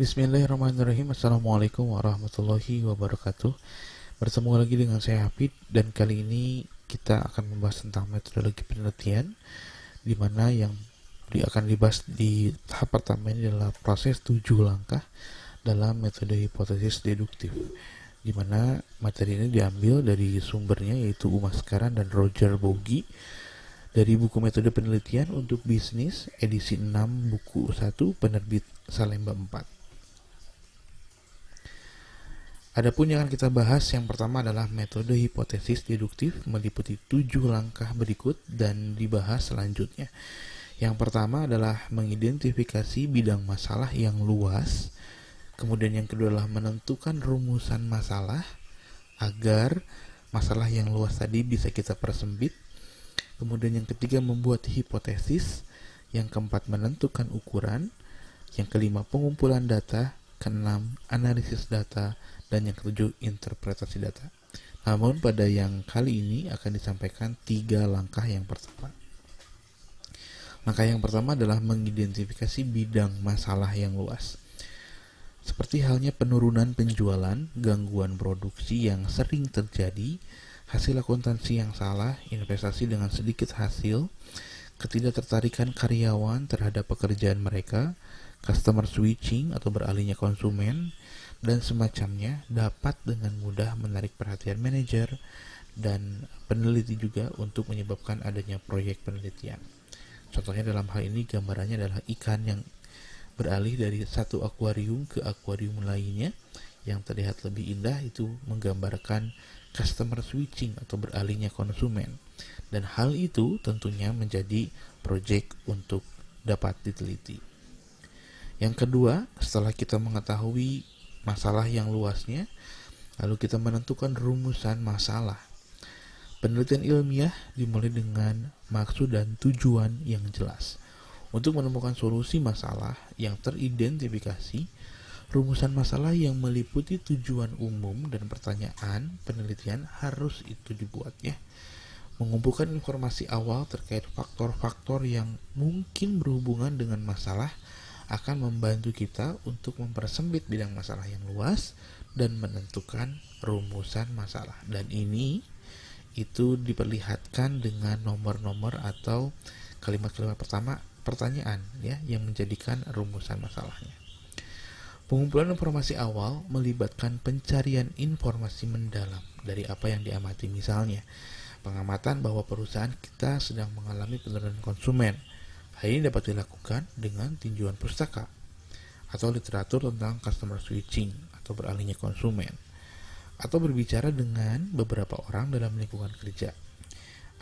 Bismillahirrahmanirrahim Assalamualaikum warahmatullahi wabarakatuh Bertemu lagi dengan saya Hafid Dan kali ini kita akan membahas tentang metodologi penelitian Dimana yang akan dibahas di tahap pertama ini adalah proses tujuh langkah Dalam metode hipotesis deduktif Dimana materi ini diambil dari sumbernya yaitu Umas Karan dan Roger Bogi dari buku metode penelitian untuk bisnis edisi 6 buku 1 penerbit Salemba 4 Adapun yang akan kita bahas yang pertama adalah metode hipotesis deduktif meliputi tujuh langkah berikut dan dibahas selanjutnya. Yang pertama adalah mengidentifikasi bidang masalah yang luas, kemudian yang kedua adalah menentukan rumusan masalah agar masalah yang luas tadi bisa kita persempit. Kemudian yang ketiga membuat hipotesis, yang keempat menentukan ukuran, yang kelima pengumpulan data, keenam analisis data, dan yang ketujuh interpretasi data. Namun pada yang kali ini akan disampaikan tiga langkah yang pertama. Langkah yang pertama adalah mengidentifikasi bidang masalah yang luas. Seperti halnya penurunan penjualan, gangguan produksi yang sering terjadi, hasil akuntansi yang salah, investasi dengan sedikit hasil, ketidaktertarikan karyawan terhadap pekerjaan mereka, customer switching atau beralihnya konsumen, dan semacamnya dapat dengan mudah menarik perhatian manajer dan peneliti juga untuk menyebabkan adanya proyek penelitian. Contohnya dalam hal ini gambarannya adalah ikan yang beralih dari satu akuarium ke akuarium lainnya yang terlihat lebih indah itu menggambarkan customer switching atau beralihnya konsumen. Dan hal itu tentunya menjadi proyek untuk dapat diteliti. Yang kedua, setelah kita mengetahui masalah yang luasnya, lalu kita menentukan rumusan masalah. Penelitian ilmiah dimulai dengan maksud dan tujuan yang jelas untuk menemukan solusi masalah yang teridentifikasi Rumusan masalah yang meliputi tujuan umum dan pertanyaan penelitian harus itu dibuat ya. Mengumpulkan informasi awal terkait faktor-faktor yang mungkin berhubungan dengan masalah akan membantu kita untuk mempersempit bidang masalah yang luas dan menentukan rumusan masalah. Dan ini itu diperlihatkan dengan nomor-nomor atau kalimat-kalimat pertama pertanyaan ya yang menjadikan rumusan masalahnya. Pengumpulan informasi awal melibatkan pencarian informasi mendalam dari apa yang diamati misalnya pengamatan bahwa perusahaan kita sedang mengalami penurunan konsumen. Hal ini dapat dilakukan dengan tinjauan pustaka atau literatur tentang customer switching atau beralihnya konsumen atau berbicara dengan beberapa orang dalam lingkungan kerja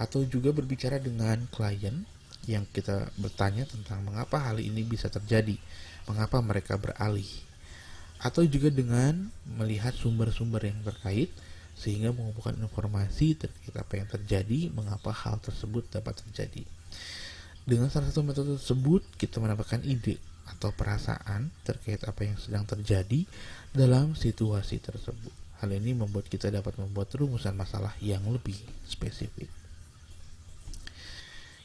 atau juga berbicara dengan klien yang kita bertanya tentang mengapa hal ini bisa terjadi, mengapa mereka beralih atau juga dengan melihat sumber-sumber yang terkait sehingga mengumpulkan informasi terkait apa yang terjadi, mengapa hal tersebut dapat terjadi. Dengan salah satu metode tersebut, kita mendapatkan ide atau perasaan terkait apa yang sedang terjadi dalam situasi tersebut. Hal ini membuat kita dapat membuat rumusan masalah yang lebih spesifik.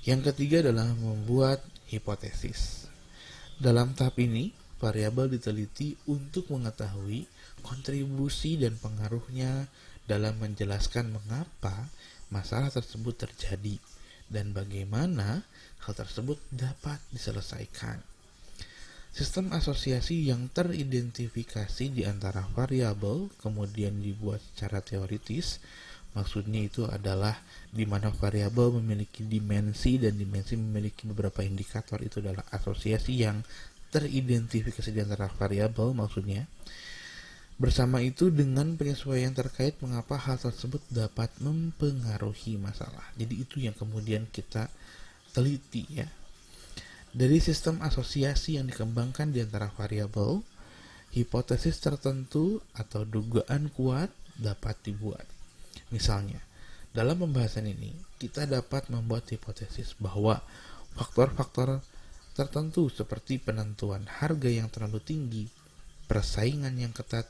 Yang ketiga adalah membuat hipotesis. Dalam tahap ini, variabel diteliti untuk mengetahui kontribusi dan pengaruhnya dalam menjelaskan mengapa masalah tersebut terjadi dan bagaimana hal tersebut dapat diselesaikan. Sistem asosiasi yang teridentifikasi di antara variabel kemudian dibuat secara teoritis. Maksudnya itu adalah di mana variabel memiliki dimensi dan dimensi memiliki beberapa indikator itu adalah asosiasi yang teridentifikasi di antara variabel maksudnya bersama itu dengan penyesuaian terkait mengapa hal tersebut dapat mempengaruhi masalah. Jadi itu yang kemudian kita teliti ya. Dari sistem asosiasi yang dikembangkan di antara variabel, hipotesis tertentu atau dugaan kuat dapat dibuat. Misalnya, dalam pembahasan ini kita dapat membuat hipotesis bahwa faktor-faktor tertentu seperti penentuan harga yang terlalu tinggi, persaingan yang ketat,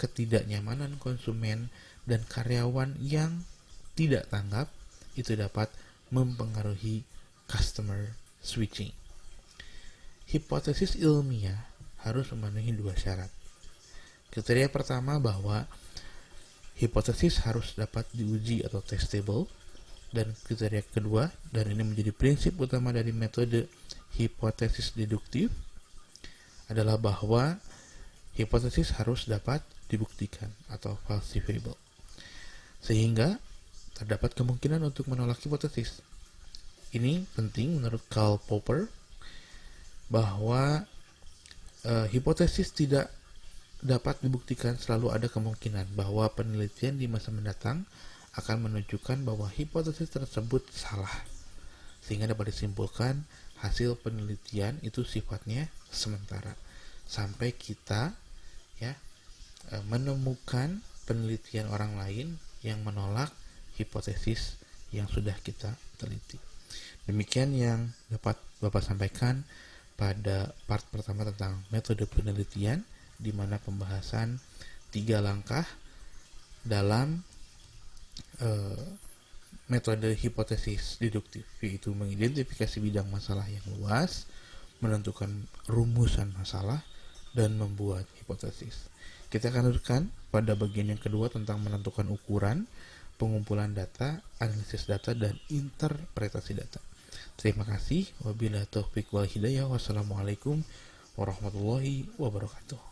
ketidaknyamanan konsumen, dan karyawan yang tidak tanggap itu dapat mempengaruhi customer switching. Hipotesis ilmiah harus memenuhi dua syarat. Kriteria pertama bahwa hipotesis harus dapat diuji atau testable dan kriteria kedua dan ini menjadi prinsip utama dari metode hipotesis deduktif adalah bahwa hipotesis harus dapat dibuktikan atau falsifiable. Sehingga terdapat kemungkinan untuk menolak hipotesis. Ini penting menurut Karl Popper bahwa e, hipotesis tidak dapat dibuktikan selalu ada kemungkinan bahwa penelitian di masa mendatang akan menunjukkan bahwa hipotesis tersebut salah. Sehingga dapat disimpulkan hasil penelitian itu sifatnya sementara sampai kita ya e, menemukan penelitian orang lain yang menolak hipotesis yang sudah kita teliti. Demikian yang dapat Bapak sampaikan pada part pertama tentang metode penelitian di mana pembahasan tiga langkah dalam eh, Metode hipotesis deduktif yaitu mengidentifikasi bidang masalah yang luas, menentukan rumusan masalah, dan membuat hipotesis. Kita akan lanjutkan pada bagian yang kedua tentang menentukan ukuran, pengumpulan data, analisis data, dan interpretasi data. Terima kasih. Wabillahi taufiq wal hidayah. Wassalamualaikum warahmatullahi wabarakatuh.